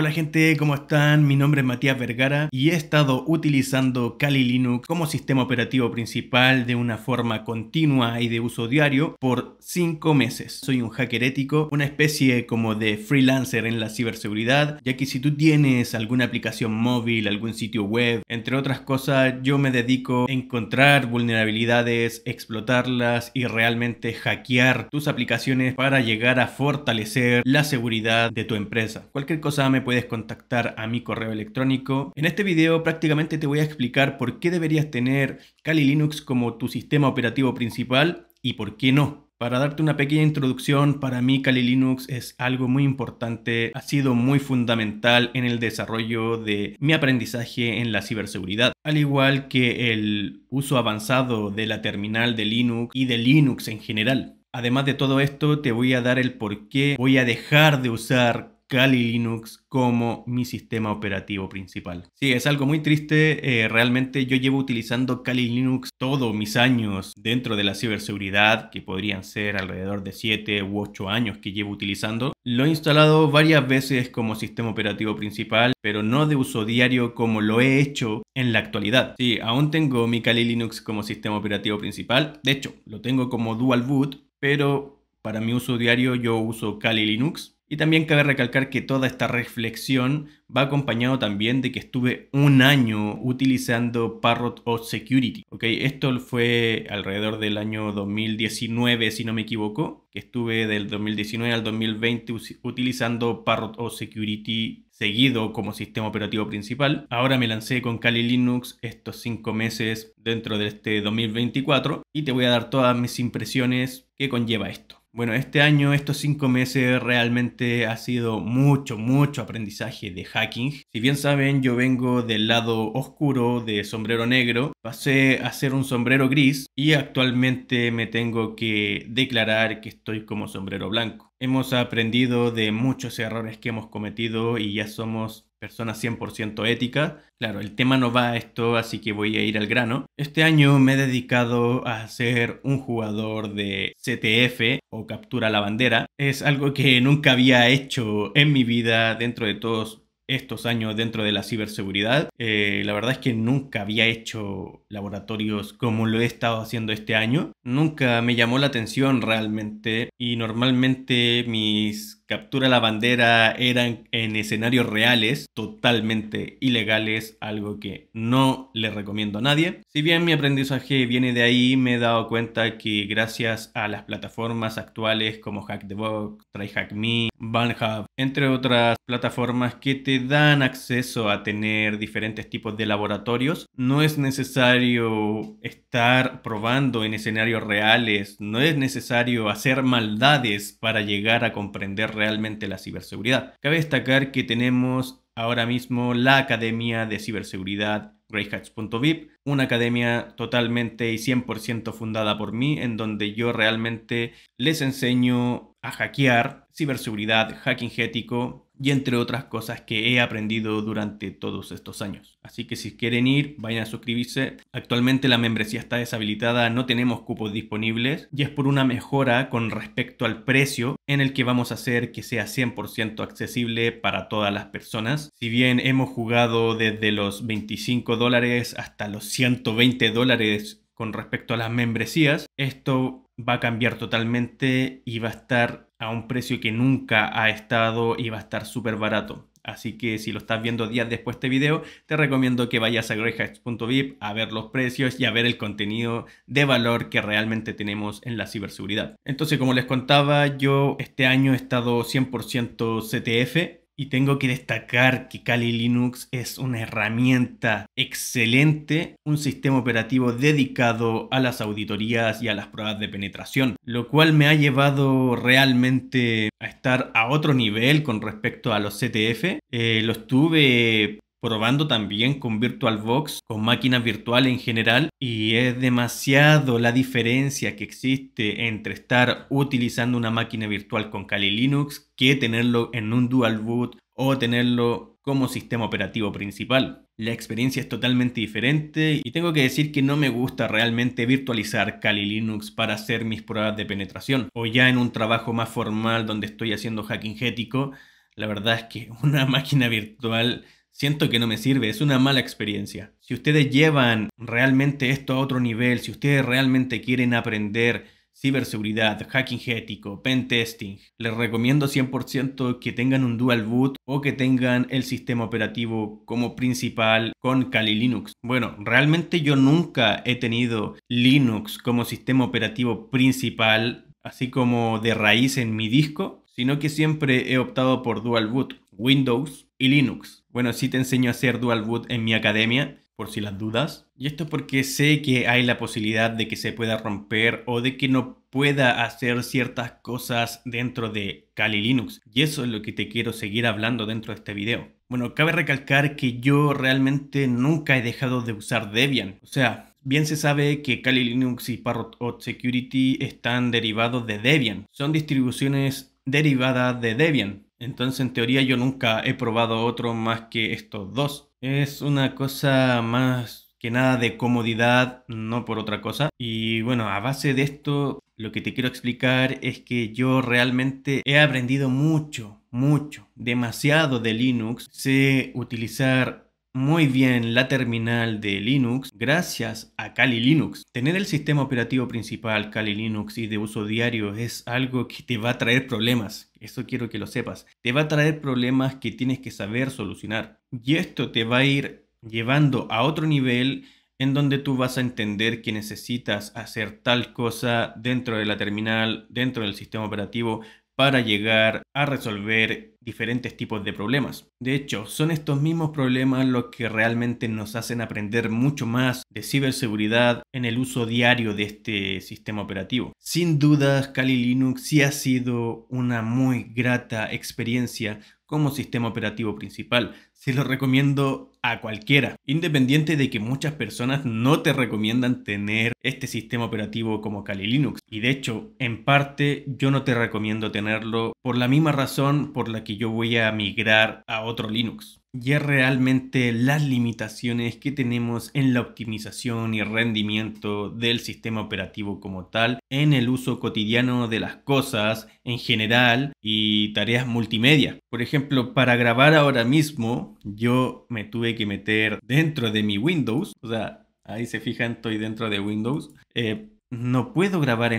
Hola gente, ¿cómo están? Mi nombre es Matías Vergara y he estado utilizando Kali Linux como sistema operativo principal de una forma continua y de uso diario por cinco meses. Soy un hacker ético, una especie como de freelancer en la ciberseguridad, ya que si tú tienes alguna aplicación móvil, algún sitio web, entre otras cosas, yo me dedico a encontrar vulnerabilidades, explotarlas y realmente hackear tus aplicaciones para llegar a fortalecer la seguridad de tu empresa. Cualquier cosa me puedes contactar a mi correo electrónico. En este video prácticamente te voy a explicar por qué deberías tener Kali Linux como tu sistema operativo principal y por qué no. Para darte una pequeña introducción, para mí Kali Linux es algo muy importante, ha sido muy fundamental en el desarrollo de mi aprendizaje en la ciberseguridad, al igual que el uso avanzado de la terminal de Linux y de Linux en general. Además de todo esto, te voy a dar el por qué voy a dejar de usar Kali Linux como mi sistema operativo principal. Sí, es algo muy triste. Eh, realmente yo llevo utilizando Kali Linux todos mis años dentro de la ciberseguridad, que podrían ser alrededor de 7 u 8 años que llevo utilizando. Lo he instalado varias veces como sistema operativo principal, pero no de uso diario como lo he hecho en la actualidad. Sí, aún tengo mi Kali Linux como sistema operativo principal. De hecho, lo tengo como dual boot, pero para mi uso diario yo uso Kali Linux y también cabe recalcar que toda esta reflexión va acompañado también de que estuve un año utilizando Parrot o Security. ¿okay? Esto fue alrededor del año 2019, si no me equivoco, que estuve del 2019 al 2020 utilizando Parrot o Security seguido como sistema operativo principal. Ahora me lancé con Kali Linux estos cinco meses dentro de este 2024 y te voy a dar todas mis impresiones que conlleva esto. Bueno, este año, estos cinco meses, realmente ha sido mucho, mucho aprendizaje de hacking. Si bien saben, yo vengo del lado oscuro de sombrero negro, pasé a ser un sombrero gris y actualmente me tengo que declarar que estoy como sombrero blanco. Hemos aprendido de muchos errores que hemos cometido y ya somos Persona 100% ética. Claro, el tema no va a esto, así que voy a ir al grano. Este año me he dedicado a ser un jugador de CTF o captura la bandera. Es algo que nunca había hecho en mi vida dentro de todos estos años dentro de la ciberseguridad. Eh, la verdad es que nunca había hecho laboratorios como lo he estado haciendo este año. Nunca me llamó la atención realmente y normalmente mis captura la bandera eran en escenarios reales, totalmente ilegales, algo que no le recomiendo a nadie. Si bien mi aprendizaje viene de ahí, me he dado cuenta que gracias a las plataformas actuales como Hack the Box, TryHackMe, Banhub, entre otras plataformas que te dan acceso a tener diferentes tipos de laboratorios, no es necesario estar probando en escenarios reales, no es necesario hacer maldades para llegar a comprender realmente la ciberseguridad. Cabe destacar que tenemos ahora mismo la Academia de Ciberseguridad greyhats.vip, una academia totalmente y 100% fundada por mí, en donde yo realmente les enseño a hackear ciberseguridad, hacking ético, y entre otras cosas que he aprendido durante todos estos años. Así que si quieren ir, vayan a suscribirse. Actualmente la membresía está deshabilitada, no tenemos cupos disponibles y es por una mejora con respecto al precio en el que vamos a hacer que sea 100% accesible para todas las personas. Si bien hemos jugado desde los 25 dólares hasta los 120 dólares con respecto a las membresías, esto va a cambiar totalmente y va a estar a un precio que nunca ha estado y va a estar súper barato. Así que si lo estás viendo días después de este video, te recomiendo que vayas a greyhacks.vip a ver los precios y a ver el contenido de valor que realmente tenemos en la ciberseguridad. Entonces, como les contaba, yo este año he estado 100% CTF, y tengo que destacar que Kali Linux es una herramienta excelente, un sistema operativo dedicado a las auditorías y a las pruebas de penetración, lo cual me ha llevado realmente a estar a otro nivel con respecto a los CTF. Lo eh, los tuve probando también con VirtualBox, con máquinas virtuales en general, y es demasiado la diferencia que existe entre estar utilizando una máquina virtual con Kali Linux que tenerlo en un dual boot o tenerlo como sistema operativo principal. La experiencia es totalmente diferente y tengo que decir que no me gusta realmente virtualizar Kali Linux para hacer mis pruebas de penetración o ya en un trabajo más formal donde estoy haciendo hacking ético. La verdad es que una máquina virtual siento que no me sirve, es una mala experiencia. Si ustedes llevan realmente esto a otro nivel, si ustedes realmente quieren aprender ciberseguridad, hacking ético, pen testing, les recomiendo 100% que tengan un dual boot o que tengan el sistema operativo como principal con Kali Linux. Bueno, realmente yo nunca he tenido Linux como sistema operativo principal, así como de raíz en mi disco, sino que siempre he optado por dual boot, Windows y Linux. Bueno, sí te enseño a hacer dual boot en mi academia, por si las dudas. Y esto porque sé que hay la posibilidad de que se pueda romper o de que no pueda hacer ciertas cosas dentro de Kali Linux. Y eso es lo que te quiero seguir hablando dentro de este video. Bueno, cabe recalcar que yo realmente nunca he dejado de usar Debian. O sea, Bien se sabe que Kali Linux y Parrot Hot Security están derivados de Debian. Son distribuciones derivadas de Debian. Entonces, en teoría, yo nunca he probado otro más que estos dos. Es una cosa más que nada de comodidad, no por otra cosa. Y bueno, a base de esto, lo que te quiero explicar es que yo realmente he aprendido mucho, mucho, demasiado de Linux. Sé utilizar muy bien, la terminal de Linux gracias a Kali Linux. Tener el sistema operativo principal Kali Linux y de uso diario es algo que te va a traer problemas. Eso quiero que lo sepas. Te va a traer problemas que tienes que saber solucionar. Y esto te va a ir llevando a otro nivel en donde tú vas a entender que necesitas hacer tal cosa dentro de la terminal, dentro del sistema operativo, para llegar a resolver diferentes tipos de problemas. De hecho, son estos mismos problemas los que realmente nos hacen aprender mucho más de ciberseguridad en el uso diario de este sistema operativo. Sin dudas, Kali Linux sí ha sido una muy grata experiencia como sistema operativo principal. Se lo recomiendo a cualquiera, independiente de que muchas personas no te recomiendan tener este sistema operativo como Kali Linux. Y de hecho, en parte yo no te recomiendo tenerlo por la misma razón por la que yo voy a migrar a otro Linux. Y es realmente las limitaciones que tenemos en la optimización y rendimiento del sistema operativo como tal, en el uso cotidiano de las cosas en general y tareas multimedia. Por ejemplo, para grabar ahora mismo, yo me tuve que meter dentro de mi Windows, o sea, ahí se fijan, estoy dentro de Windows. Eh, no puedo grabar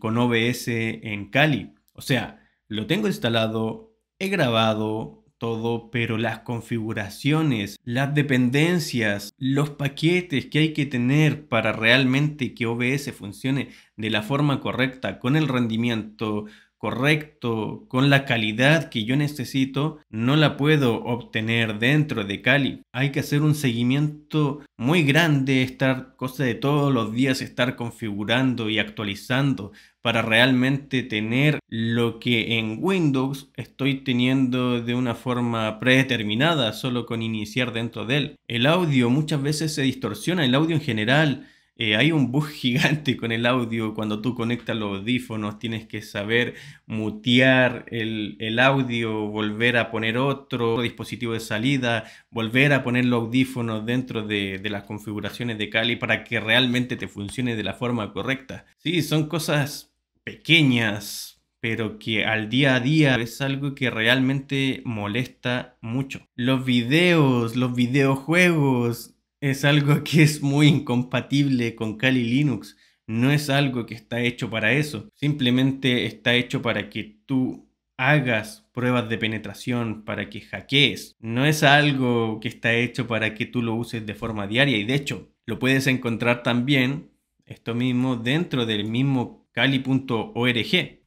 con OBS en Cali. O sea, lo tengo instalado, He grabado todo, pero las configuraciones, las dependencias, los paquetes que hay que tener para realmente que OBS funcione de la forma correcta, con el rendimiento correcto, con la calidad que yo necesito, no la puedo obtener dentro de Cali. Hay que hacer un seguimiento muy grande, estar cosa de todos los días, estar configurando y actualizando para realmente tener lo que en Windows estoy teniendo de una forma predeterminada, solo con iniciar dentro de él. El audio muchas veces se distorsiona, el audio en general eh, hay un bug gigante con el audio cuando tú conectas los audífonos, tienes que saber mutear el, audio, volver a poner otro dispositivo de salida, volver a poner los audífonos dentro de, de las configuraciones de Cali para que realmente te funcione de la forma correcta. Sí, son cosas pequeñas, pero que al día a día es algo que realmente molesta mucho. Los videos, los videojuegos, es algo que es muy incompatible con Kali Linux. No es algo que está hecho para eso. Simplemente está hecho para que tú hagas pruebas de penetración, para que hackees. No es algo que está hecho para que tú lo uses de forma diaria. Y de hecho, lo puedes encontrar también, esto mismo, dentro del mismo kali.org.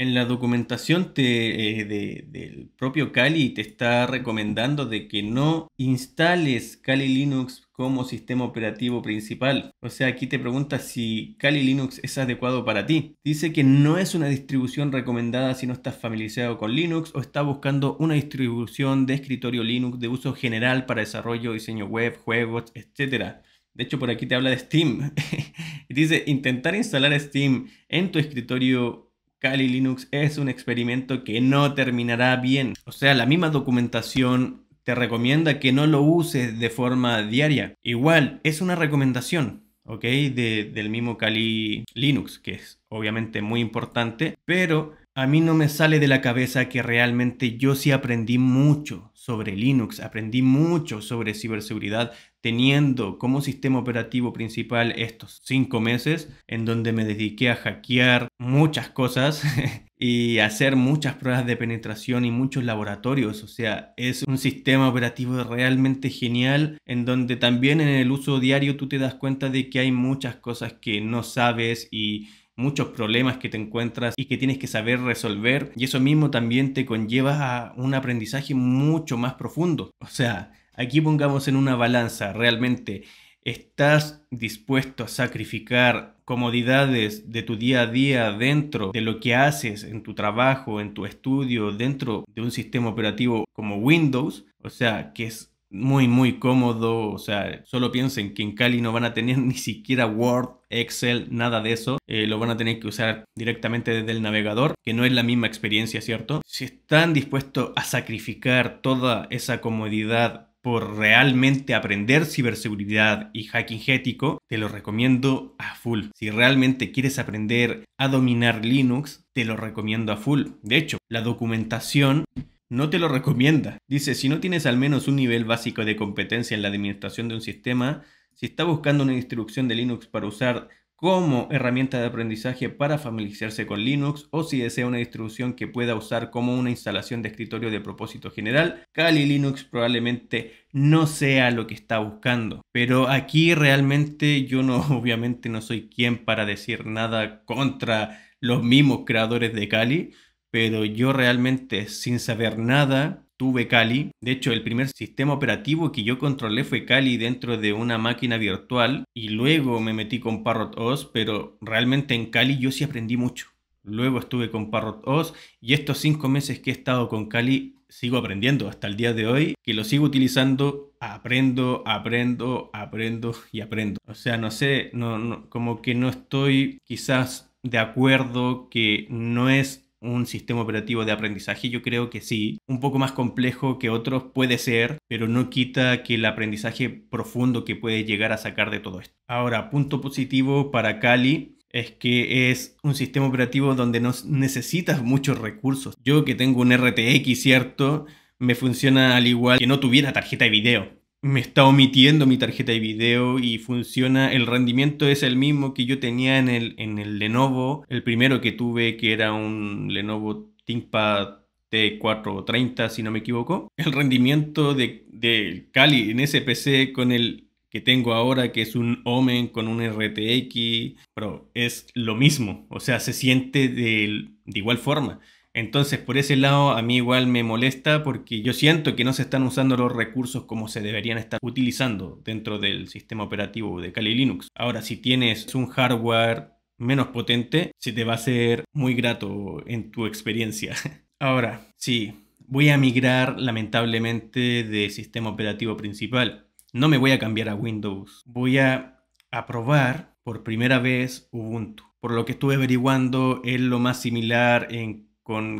En la documentación eh, del propio Kali te está recomendando de que no instales Kali Linux como sistema operativo principal. O sea, aquí te pregunta si Kali Linux es adecuado para ti. Dice que no es una distribución recomendada si no estás familiarizado con Linux o estás buscando una distribución de escritorio Linux de uso general para desarrollo, diseño web, juegos, etc. De hecho, por aquí te habla de Steam. Dice, intentar instalar Steam en tu escritorio Kali Linux es un experimento que no terminará bien. O sea, la misma documentación te recomienda que no lo uses de forma diaria. Igual, es una recomendación, ¿ok? del mismo Kali Linux, que es obviamente muy importante, pero a mí no me sale de la cabeza que realmente yo sí aprendí mucho sobre Linux, aprendí mucho sobre ciberseguridad teniendo como sistema operativo principal estos cinco meses en donde me dediqué a hackear muchas cosas y hacer muchas pruebas de penetración y muchos laboratorios. O sea, es un sistema operativo realmente genial en donde también en el uso diario tú te das cuenta de que hay muchas cosas que no sabes y muchos problemas que te encuentras y que tienes que saber resolver y eso mismo también te conlleva a un aprendizaje mucho más profundo. O sea, aquí pongamos en una balanza realmente. ¿Estás dispuesto a sacrificar comodidades de tu día a día dentro de lo que haces en tu trabajo, en tu estudio, dentro de un sistema operativo como Windows? O sea, que es muy, muy cómodo. O sea, solo piensen que en Cali no van a tener ni siquiera Word, Excel, nada de eso. Eh, lo van a tener que usar directamente desde el navegador, que no es la misma experiencia, ¿cierto? Si están dispuestos a sacrificar toda esa comodidad por realmente aprender ciberseguridad y hacking ético, te lo recomiendo a full. Si realmente quieres aprender a dominar Linux, te lo recomiendo a full. De hecho, la documentación no te lo recomienda. Dice, si no tienes al menos un nivel básico de competencia en la administración de un sistema, si está buscando una distribución de Linux para usar como herramienta de aprendizaje para familiarizarse con Linux o si desea una distribución que pueda usar como una instalación de escritorio de propósito general, Kali Linux probablemente no sea lo que está buscando. Pero aquí realmente yo no, obviamente no soy quien para decir nada contra los mismos creadores de Kali, pero yo realmente sin saber nada tuve Kali. De hecho, el primer sistema operativo que yo controlé fue Kali dentro de una máquina virtual y luego me metí con Parrot OS, pero realmente en Kali yo sí aprendí mucho. Luego estuve con Parrot OS y estos cinco meses que he estado con Kali sigo aprendiendo hasta el día de hoy, que lo sigo utilizando, aprendo, aprendo, aprendo y aprendo. O sea, no sé, no, como que no estoy quizás de acuerdo que no es un sistema operativo de aprendizaje? Yo creo que sí. Un poco más complejo que otros puede ser, pero no quita que el aprendizaje profundo que puede llegar a sacar de todo esto. Ahora, punto positivo para Cali es que es un sistema operativo donde no necesitas muchos recursos. Yo que tengo un RTX, ¿cierto? Me funciona al igual que no tuviera tarjeta de video me está omitiendo mi tarjeta de video y funciona, el rendimiento es el mismo que yo tenía en el, en el Lenovo, el primero que tuve que era un Lenovo ThinkPad T430 si no me equivoco. El rendimiento de, Cali en ese PC con el que tengo ahora, que es un Omen con un RTX, pero es lo mismo, o sea, se siente de igual forma. Entonces, por ese lado, a mí igual me molesta porque yo siento que no se están usando los recursos como se deberían estar utilizando dentro del sistema operativo de Kali Linux. Ahora, si tienes un hardware menos potente, se te va a ser muy grato en tu experiencia. Ahora, sí, voy a migrar lamentablemente de sistema operativo principal. No me voy a cambiar a Windows. Voy a, a probar por primera vez Ubuntu. Por lo que estuve averiguando, es lo más similar en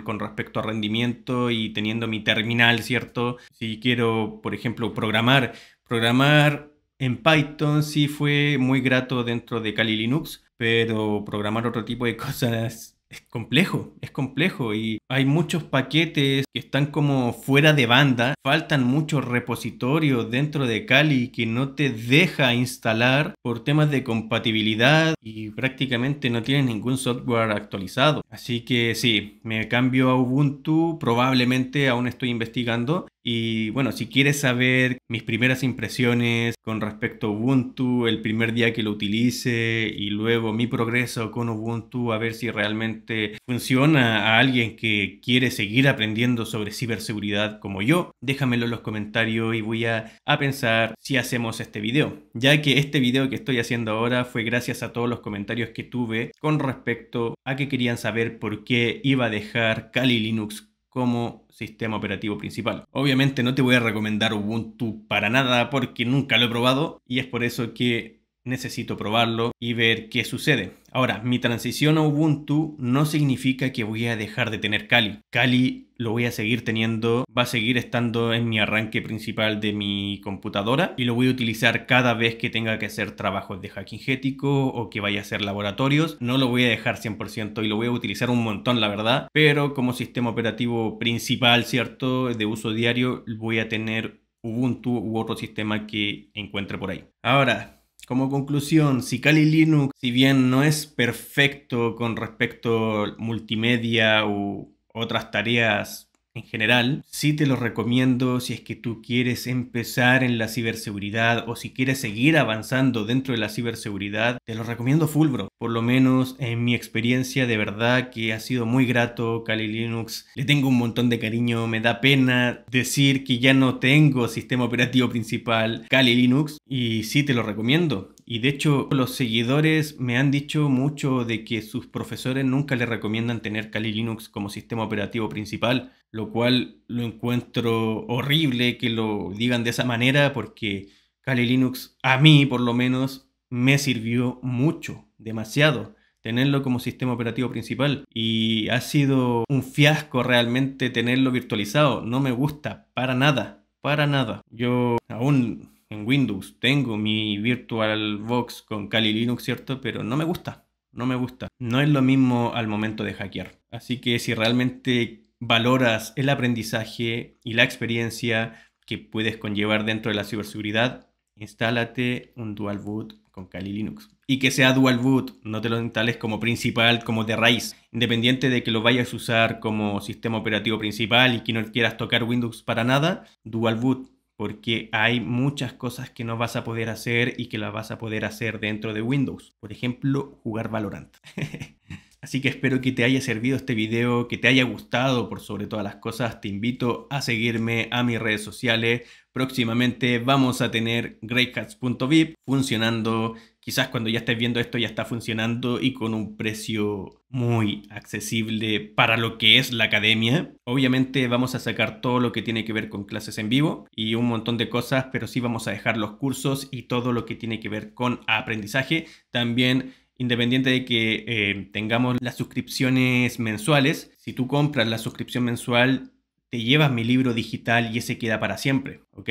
con, respecto a rendimiento y teniendo mi terminal, ¿cierto? Si quiero, por ejemplo, programar, programar en Python sí fue muy grato dentro de Kali Linux, pero programar otro tipo de cosas es complejo, es complejo y hay muchos paquetes que están como fuera de banda, faltan muchos repositorios dentro de Kali que no te deja instalar por temas de compatibilidad y prácticamente no tienes ningún software actualizado. Así que sí, me cambio a Ubuntu, probablemente aún estoy investigando y bueno, si quieres saber mis primeras impresiones con respecto a Ubuntu, el primer día que lo utilice y luego mi progreso con Ubuntu, a ver si realmente funciona a alguien que quiere seguir aprendiendo sobre ciberseguridad como yo, déjamelo en los comentarios y voy a, a pensar si hacemos este video, ya que este video que estoy haciendo ahora fue gracias a todos los comentarios que tuve con respecto a que querían saber por qué iba a dejar Kali Linux como sistema operativo principal. Obviamente no te voy a recomendar Ubuntu para nada porque nunca lo he probado y es por eso que necesito probarlo y ver qué sucede. Ahora, mi transición a Ubuntu no significa que voy a dejar de tener Kali. Kali lo voy a seguir teniendo, va a seguir estando en mi arranque principal de mi computadora y lo voy a utilizar cada vez que tenga que hacer trabajos de hacking ético o que vaya a hacer laboratorios. No lo voy a dejar 100% y lo voy a utilizar un montón, la verdad, pero como sistema operativo principal, ¿cierto? De uso diario, voy a tener Ubuntu u otro sistema que encuentre por ahí. Ahora, como conclusión, si Kali Linux, si bien no es perfecto con respecto a multimedia u otras tareas en general. Sí te lo recomiendo si es que tú quieres empezar en la ciberseguridad o si quieres seguir avanzando dentro de la ciberseguridad, te lo recomiendo Fulbro. Por lo menos en mi experiencia de verdad que ha sido muy grato Kali Linux. Le tengo un montón de cariño, me da pena decir que ya no tengo sistema operativo principal Kali Linux y sí te lo recomiendo. Y de hecho, los seguidores me han dicho mucho de que sus profesores nunca les recomiendan tener Kali Linux como sistema operativo principal, lo cual lo encuentro horrible que lo digan de esa manera porque Kali Linux a mí por lo menos me sirvió mucho, demasiado tenerlo como sistema operativo principal y ha sido un fiasco realmente tenerlo virtualizado, no me gusta para nada, para nada. Yo aún en Windows, tengo mi VirtualBox con Kali Linux, ¿cierto? Pero no me gusta, no me gusta. No es lo mismo al momento de hackear. Así que si realmente valoras el aprendizaje y la experiencia que puedes conllevar dentro de la ciberseguridad, instálate un dual boot con Kali Linux. Y que sea dual boot, no te lo instales como principal, como de raíz. Independiente de que lo vayas a usar como sistema operativo principal y que no quieras tocar Windows para nada, dual boot porque hay muchas cosas que no vas a poder hacer y que las vas a poder hacer dentro de Windows. Por ejemplo, jugar Valorant. Así que espero que te haya servido este video, que te haya gustado por sobre todas las cosas. Te invito a seguirme a mis redes sociales. Próximamente vamos a tener greycats.vip funcionando quizás cuando ya estés viendo esto ya está funcionando y con un precio muy accesible para lo que es la academia. Obviamente vamos a sacar todo lo que tiene que ver con clases en vivo y un montón de cosas, pero sí vamos a dejar los cursos y todo lo que tiene que ver con aprendizaje. También Independiente de que eh, tengamos las suscripciones mensuales, si tú compras la suscripción mensual, te llevas mi libro digital y ese queda para siempre, ¿ok?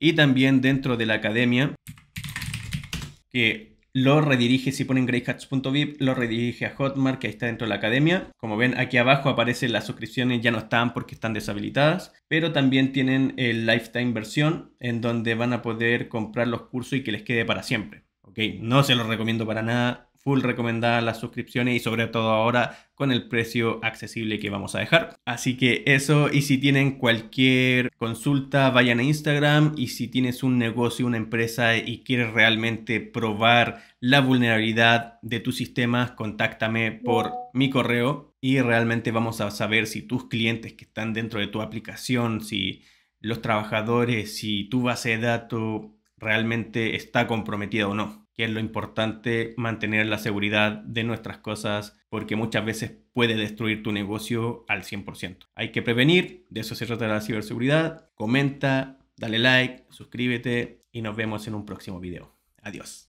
Y también dentro de la academia, que lo redirige, si ponen greyhats.vip, lo redirige a Hotmart, que ahí está dentro de la academia. Como ven, aquí abajo aparecen las suscripciones, ya no están porque están deshabilitadas, pero también tienen el lifetime versión, en donde van a poder comprar los cursos y que les quede para siempre. Ok, no se los recomiendo para nada, full recomendada las suscripciones y sobre todo ahora con el precio accesible que vamos a dejar. Así que eso y si tienen cualquier consulta vayan a Instagram y si tienes un negocio, una empresa y quieres realmente probar la vulnerabilidad de tus sistemas, contáctame por mi correo y realmente vamos a saber si tus clientes que están dentro de tu aplicación, si los trabajadores, si tu base de datos realmente está comprometida o no que es lo importante mantener la seguridad de nuestras cosas porque muchas veces puede destruir tu negocio al 100%. Hay que prevenir, de eso se trata la ciberseguridad. Comenta, dale like, suscríbete y nos vemos en un próximo video. Adiós.